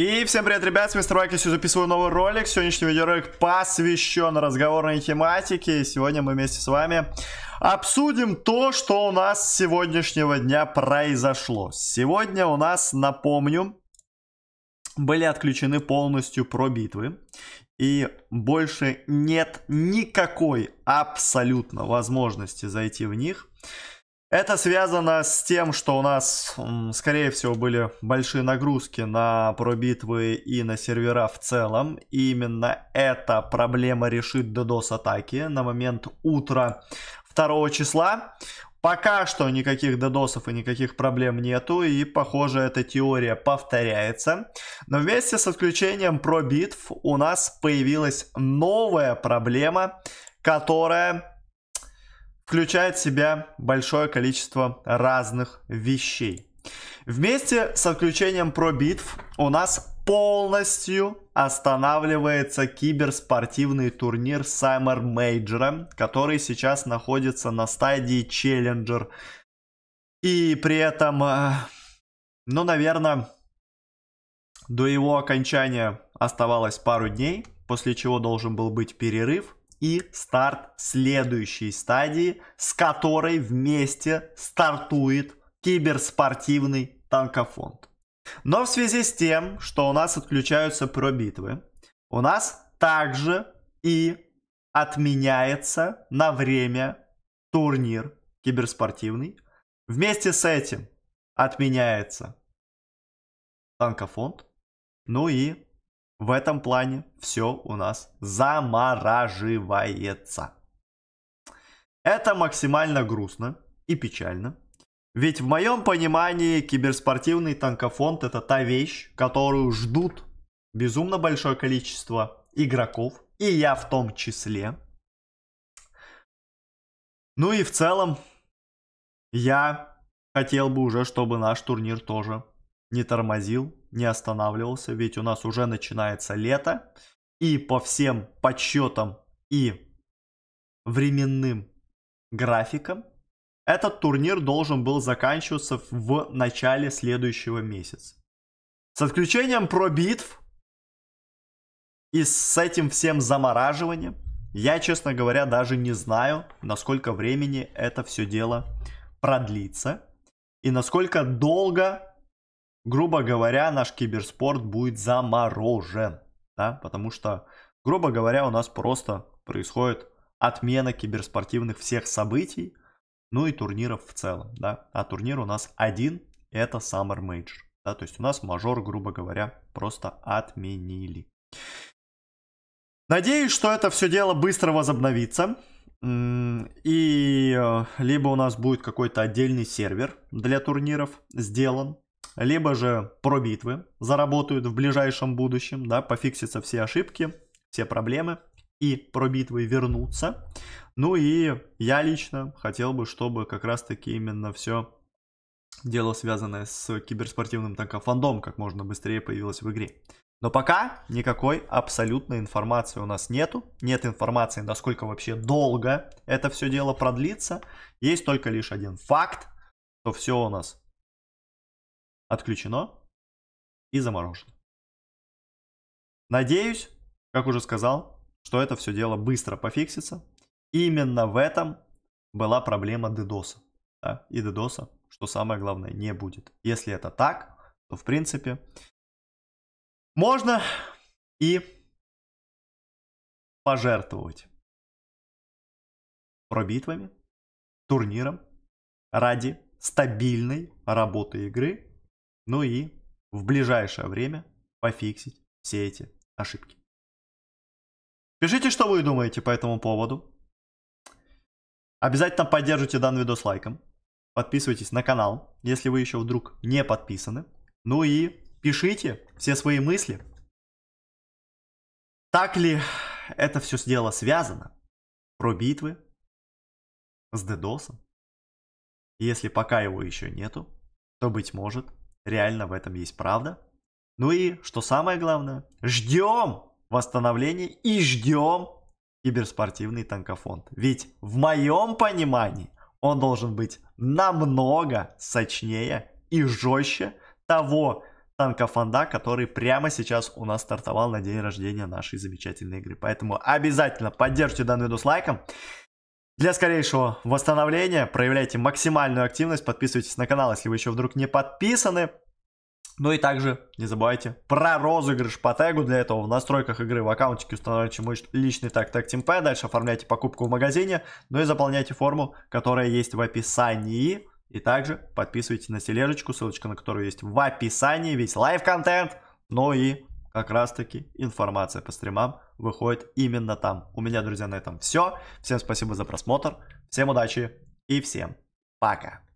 И всем привет, ребят, с вами Стройкис и записываю новый ролик. Сегодняшний видеоролик посвящен разговорной тематике. И сегодня мы вместе с вами обсудим то, что у нас с сегодняшнего дня произошло. Сегодня у нас, напомню, были отключены полностью про битвы. И больше нет никакой абсолютно возможности зайти в них. Это связано с тем, что у нас, скорее всего, были большие нагрузки на пробитвы и на сервера в целом. И именно эта проблема решит DDoS-атаки на момент утра 2 числа. Пока что никаких додосов и никаких проблем нету, и похоже эта теория повторяется. Но вместе с отключением пробитв у нас появилась новая проблема, которая включает в себя большое количество разных вещей. Вместе с отключением про у нас полностью останавливается киберспортивный турнир Summer Major, который сейчас находится на стадии Challenger. И при этом, э, ну, наверное, до его окончания оставалось пару дней, после чего должен был быть перерыв и старт следующей стадии, с которой вместе стартует киберспортивный танкофонд. Но в связи с тем, что у нас отключаются пробитвы, у нас также и отменяется на время турнир киберспортивный. Вместе с этим отменяется танкофонд. Ну и в этом плане все у нас замораживается. Это максимально грустно и печально. Ведь в моем понимании киберспортивный танкофонд это та вещь, которую ждут безумно большое количество игроков, и я в том числе. Ну и в целом, я хотел бы уже, чтобы наш турнир тоже не тормозил, не останавливался, ведь у нас уже начинается лето. И по всем подсчетам и временным графикам этот турнир должен был заканчиваться в начале следующего месяца. С отключением пробитв и с этим всем замораживанием, я, честно говоря, даже не знаю, насколько времени это все дело продлится и насколько долго грубо говоря, наш киберспорт будет заморожен, да, потому что, грубо говоря, у нас просто происходит отмена киберспортивных всех событий, ну и турниров в целом, да, а турнир у нас один, это Summer Major, да, то есть у нас мажор, грубо говоря, просто отменили. Надеюсь, что это все дело быстро возобновится. И э, либо у нас будет какой-то отдельный сервер для турниров сделан, либо же про битвы заработают в ближайшем будущем, да, пофиксятся все ошибки, все проблемы и про битвы вернутся. Ну и я лично хотел бы, чтобы как раз-таки именно все дело, связанное с киберспортивным танкофандом, как можно быстрее появилось в игре. Но пока никакой абсолютной информации у нас нету. Нет информации, насколько вообще долго это все дело продлится. Есть только лишь один факт, что все у нас отключено и заморожено. Надеюсь, как уже сказал, что это все дело быстро пофиксится. именно в этом была проблема DDoS. Да? И DDoS, что самое главное, не будет. Если это так, то в принципе можно и пожертвовать пробитвами, турниром ради стабильной работы игры ну и в ближайшее время пофиксить все эти ошибки. Пишите, что вы думаете по этому поводу. Обязательно поддержите данный видос лайком. Подписывайтесь на канал, если вы еще вдруг не подписаны. Ну и пишите все свои мысли. Так ли это все дело связано? Про битвы с дедосом? Если пока его еще нету, то, быть может, реально в этом есть правда. Ну и, что самое главное, ждем восстановления и ждем киберспортивный танкофонд. Ведь в моем понимании он должен быть намного сочнее и жестче того танкофонда, который прямо сейчас у нас стартовал на день рождения нашей замечательной игры. Поэтому обязательно поддержите данный видос лайком. Для скорейшего восстановления проявляйте максимальную активность, подписывайтесь на канал, если вы еще вдруг не подписаны. Ну и также не забывайте про розыгрыш по тегу. Для этого в настройках игры в аккаунтике устанавливайте мой личный так тег TeamP. Дальше оформляйте покупку в магазине. Ну и заполняйте форму, которая есть в описании. И также подписывайтесь на тележечку, ссылочка на которую есть в описании. Весь лайв-контент. Ну и как раз таки информация по стримам выходит именно там. У меня, друзья, на этом все. Всем спасибо за просмотр, всем удачи и всем пока.